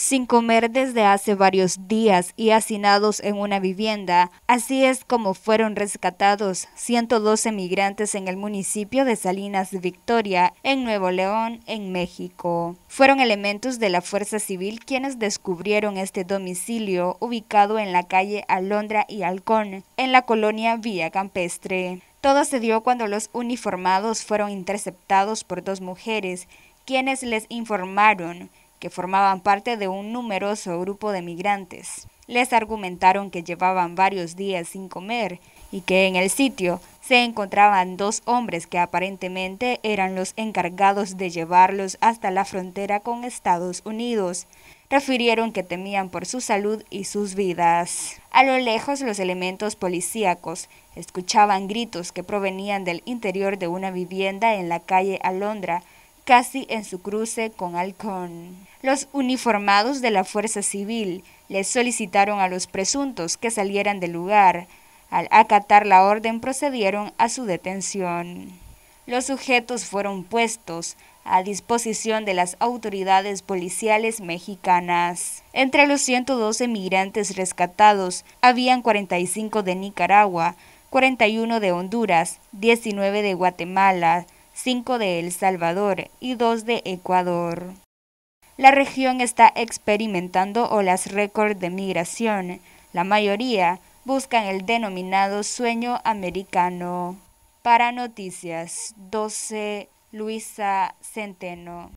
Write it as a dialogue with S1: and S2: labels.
S1: sin comer desde hace varios días y hacinados en una vivienda. Así es como fueron rescatados 112 migrantes en el municipio de Salinas Victoria, en Nuevo León, en México. Fueron elementos de la Fuerza Civil quienes descubrieron este domicilio ubicado en la calle Alondra y Halcón, en la colonia Vía Campestre. Todo se dio cuando los uniformados fueron interceptados por dos mujeres, quienes les informaron que formaban parte de un numeroso grupo de migrantes. Les argumentaron que llevaban varios días sin comer y que en el sitio se encontraban dos hombres que aparentemente eran los encargados de llevarlos hasta la frontera con Estados Unidos. Refirieron que temían por su salud y sus vidas. A lo lejos los elementos policíacos escuchaban gritos que provenían del interior de una vivienda en la calle Alondra, casi en su cruce con Halcón. Los uniformados de la Fuerza Civil les solicitaron a los presuntos que salieran del lugar. Al acatar la orden procedieron a su detención. Los sujetos fueron puestos a disposición de las autoridades policiales mexicanas. Entre los 112 migrantes rescatados, habían 45 de Nicaragua, 41 de Honduras, 19 de Guatemala, 5 de El Salvador y 2 de Ecuador. La región está experimentando olas récord de migración. La mayoría buscan el denominado sueño americano. Para Noticias 12, Luisa Centeno.